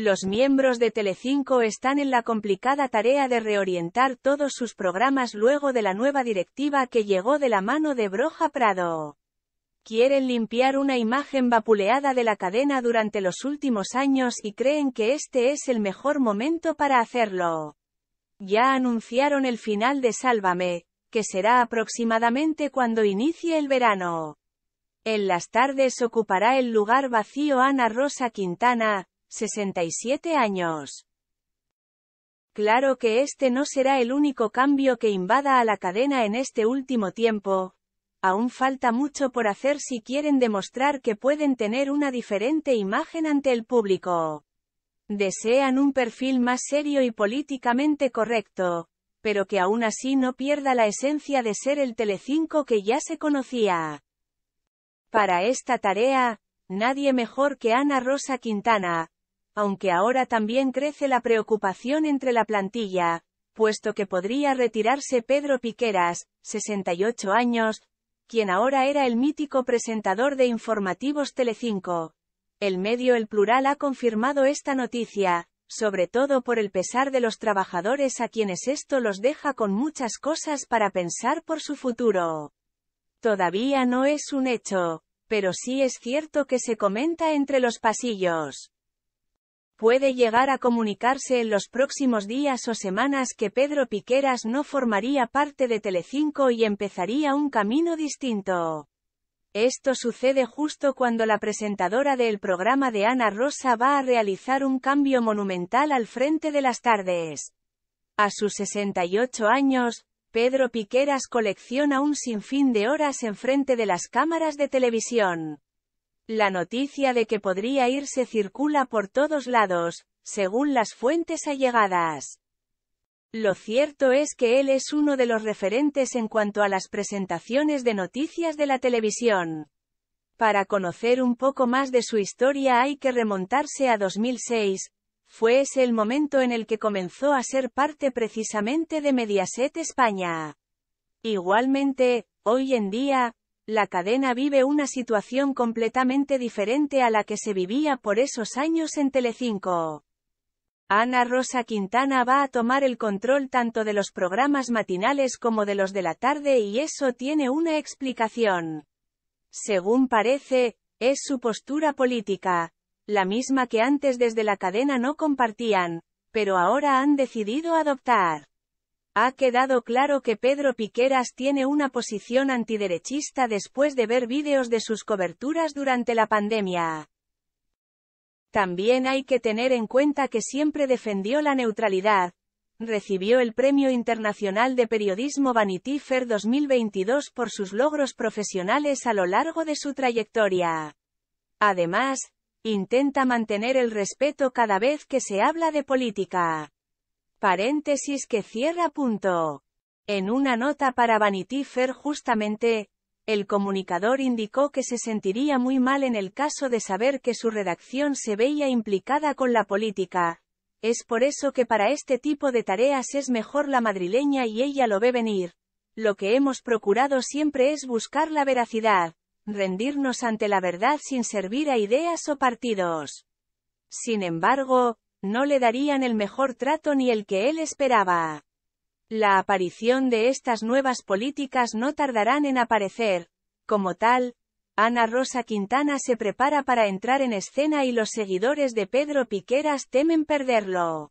Los miembros de Telecinco están en la complicada tarea de reorientar todos sus programas luego de la nueva directiva que llegó de la mano de Broja Prado. Quieren limpiar una imagen vapuleada de la cadena durante los últimos años y creen que este es el mejor momento para hacerlo. Ya anunciaron el final de Sálvame, que será aproximadamente cuando inicie el verano. En las tardes ocupará el lugar vacío Ana Rosa Quintana, 67 años. Claro que este no será el único cambio que invada a la cadena en este último tiempo. Aún falta mucho por hacer si quieren demostrar que pueden tener una diferente imagen ante el público. Desean un perfil más serio y políticamente correcto, pero que aún así no pierda la esencia de ser el Telecinco que ya se conocía. Para esta tarea, nadie mejor que Ana Rosa Quintana, aunque ahora también crece la preocupación entre la plantilla, puesto que podría retirarse Pedro Piqueras, 68 años, quien ahora era el mítico presentador de informativos Telecinco. El medio El Plural ha confirmado esta noticia, sobre todo por el pesar de los trabajadores a quienes esto los deja con muchas cosas para pensar por su futuro. Todavía no es un hecho, pero sí es cierto que se comenta entre los pasillos puede llegar a comunicarse en los próximos días o semanas que Pedro Piqueras no formaría parte de Telecinco y empezaría un camino distinto. Esto sucede justo cuando la presentadora del programa de Ana Rosa va a realizar un cambio monumental al frente de las tardes. A sus 68 años, Pedro Piqueras colecciona un sinfín de horas en frente de las cámaras de televisión. La noticia de que podría irse circula por todos lados, según las fuentes allegadas. Lo cierto es que él es uno de los referentes en cuanto a las presentaciones de noticias de la televisión. Para conocer un poco más de su historia hay que remontarse a 2006, fue ese el momento en el que comenzó a ser parte precisamente de Mediaset España. Igualmente, hoy en día, la cadena vive una situación completamente diferente a la que se vivía por esos años en Telecinco. Ana Rosa Quintana va a tomar el control tanto de los programas matinales como de los de la tarde y eso tiene una explicación. Según parece, es su postura política, la misma que antes desde la cadena no compartían, pero ahora han decidido adoptar. Ha quedado claro que Pedro Piqueras tiene una posición antiderechista después de ver vídeos de sus coberturas durante la pandemia. También hay que tener en cuenta que siempre defendió la neutralidad. Recibió el Premio Internacional de Periodismo Vanity Fair 2022 por sus logros profesionales a lo largo de su trayectoria. Además, intenta mantener el respeto cada vez que se habla de política. Paréntesis que cierra punto. En una nota para Vanity Fair justamente, el comunicador indicó que se sentiría muy mal en el caso de saber que su redacción se veía implicada con la política. Es por eso que para este tipo de tareas es mejor la madrileña y ella lo ve venir. Lo que hemos procurado siempre es buscar la veracidad, rendirnos ante la verdad sin servir a ideas o partidos. Sin embargo, no le darían el mejor trato ni el que él esperaba. La aparición de estas nuevas políticas no tardarán en aparecer. Como tal, Ana Rosa Quintana se prepara para entrar en escena y los seguidores de Pedro Piqueras temen perderlo.